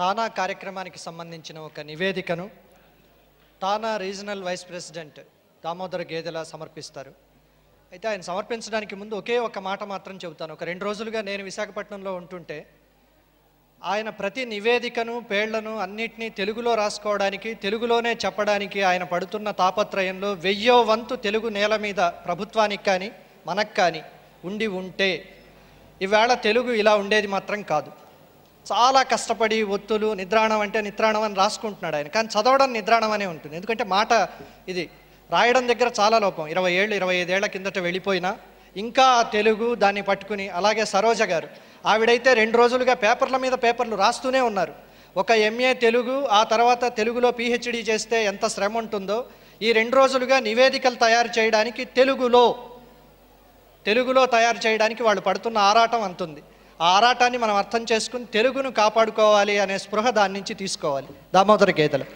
తానా కార్యక్రమానికి సంబంధించిన ఒక నివేదికను TANA regional vice president Damodar Gedela సమర్పిస్తారు అయితే ఆయన సమర్పించడానికి ముందు ఒకే ఒక మాట మాత్రం చెబుతాను ఒక రెండు రోజులుగా నేను విశాఖపట్నంలో ఉంటుంటే ఆయన ప్రతి నివేదికను పేళ్లను అన్నిటినీ తెలుగులో రాసుకోవడానికి తెలుగులోనే చెప్పడానికి ఆయన పడుతున్న తాపత్రయంలో వెయ్యో వంతు తెలుగు నేల మీద ప్రభుత్వానికి కానీ మనకు కానీ ఉండి ఉంటే ఈవేళ తెలుగు ఇలా ఉండేది మాత్రం కాదు చాలా కష్టపడి ఒత్తులు నిద్రాణం అంటే నిద్రాణం అని రాసుకుంటున్నాడు ఆయన కానీ చదవడం నిద్రాణం అనే ఉంటుంది ఎందుకంటే మాట ఇది రాయడం దగ్గర చాలా లోపం ఇరవై ఏళ్ళు ఇరవై ఐదేళ్ల కిందట వెళ్ళిపోయినా ఇంకా తెలుగు దాన్ని పట్టుకుని అలాగే సరోజ గారు ఆవిడైతే రెండు రోజులుగా పేపర్ల మీద పేపర్లు రాస్తూనే ఉన్నారు ఒక ఎంఏ తెలుగు ఆ తర్వాత తెలుగులో పిహెచ్డి చేస్తే ఎంత శ్రమ ఉంటుందో ఈ రెండు రోజులుగా నివేదికలు తయారు చేయడానికి తెలుగులో తెలుగులో తయారు చేయడానికి వాళ్ళు పడుతున్న ఆరాటం అంతుంది ఆరాటాన్ని మనం అర్థం చేసుకుని తెలుగును కాపాడుకోవాలి అనే స్పృహ దాని నుంచి తీసుకోవాలి దామోదర గీతలు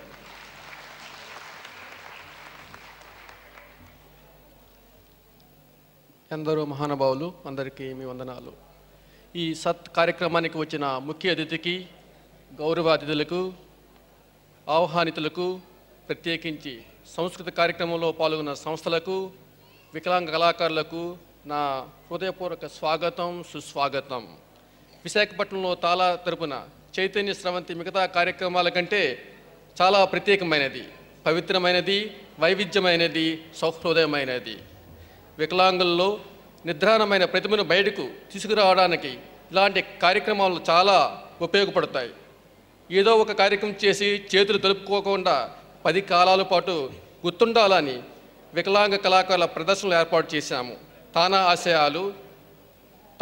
ఎందరో మహానుభావులు అందరికీ మీ వందనాలు ఈ సత్ కార్యక్రమానికి వచ్చిన ముఖ్య అతిథికి గౌరవ అతిథులకు ఆహ్వానితులకు ప్రత్యేకించి సంస్కృత కార్యక్రమంలో పాల్గొన్న సంస్థలకు వికలాంగ కళాకారులకు నా హృదయపూర్వక స్వాగతం సుస్వాగతం విశాఖపట్నంలో తాలా తరపున చైతన్య స్రవంతి మిగతా కార్యక్రమాల కంటే చాలా ప్రత్యేకమైనది పవిత్రమైనది వైవిధ్యమైనది సౌహృదయమైనది వికలాంగుల్లో నిద్రాణమైన ప్రతిమను బయటకు తీసుకురావడానికి ఇలాంటి కార్యక్రమాలు చాలా ఉపయోగపడతాయి ఏదో ఒక కార్యక్రమం చేసి చేతులు తలుపుకోకుండా పది కాలాల పాటు గుర్తుండాలని వికలాంగ కళాకారుల ప్రదర్శనలు ఏర్పాటు చేశాము తానా ఆశయాలు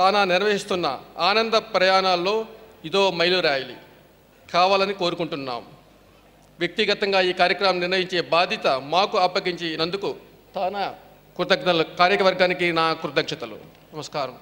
తానా నిర్వహిస్తున్న ఆనంద ప్రయాణాల్లో ఇదో మైలురాయిలి కావాలని కోరుకుంటున్నాం వ్యక్తిగతంగా ఈ కార్యక్రమం నిర్ణయించే బాధ్యత మాకు అప్పగించినందుకు తానా కృతజ్ఞతలు కార్యవర్గానికి నా కృతజ్ఞతలు నమస్కారం